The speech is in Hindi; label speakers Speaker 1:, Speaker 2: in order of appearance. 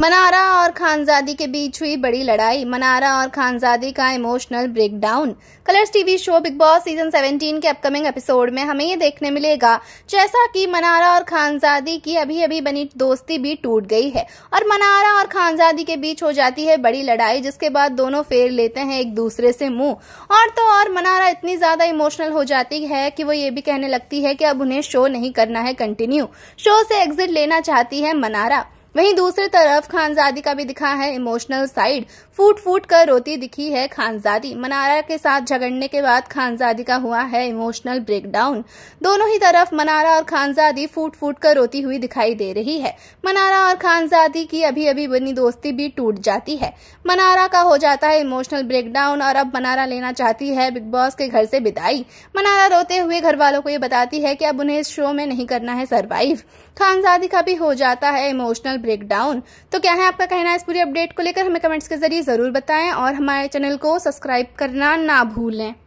Speaker 1: मनारा और खानजादी के बीच हुई बड़ी लड़ाई मनारा और खानजादी का emotional breakdown Colors TV show Bigg Boss season 17 के अपकमिंग एपिसोड में हमें ये देखने मिलेगा जैसा कि मनारा और खानजादी की अभी अभी बनी दोस्ती भी टूट गई है और मनारा और खानजादी के बीच हो जाती है बड़ी लड़ाई जिसके बाद दोनों फेर लेते हैं एक दूसरे से मुंह और तो और मनारा इतनी ज्यादा इमोशनल हो जाती है कि वो ये भी कहने लगती है कि अब उन्हें शो नहीं करना है कंटिन्यू शो से एग्जिट लेना चाहती है मनारा वहीं दूसरी तरफ खानजादी का भी दिखा है इमोशनल साइड फूट फूट कर रोती दिखी है खानजादी मनारा के साथ झगड़ने के बाद खानजादी का हुआ है इमोशनल ब्रेकडाउन दोनों ही तरफ मनारा और खानजादी फूट फूट कर रोती हुई दिखाई दे रही है मनारा और खानजादी की अभी अभी बनी दोस्ती भी टूट जाती है मनारा का हो जाता है इमोशनल ब्रेकडाउन और अब मनारा लेना चाहती है बिग बॉस के घर से विदाई मनारा रोते हुए घर वालों को ये बताती है कि अब उन्हें इस शो में नहीं करना है सरवाइव खानजादी का भी हो जाता है इमोशनल ब्रेकडाउन तो क्या है आपका कहना है इस पूरी अपडेट को लेकर हमें कमेंट्स के जरिए ज़रूर बताएं और हमारे चैनल को सब्सक्राइब करना ना भूलें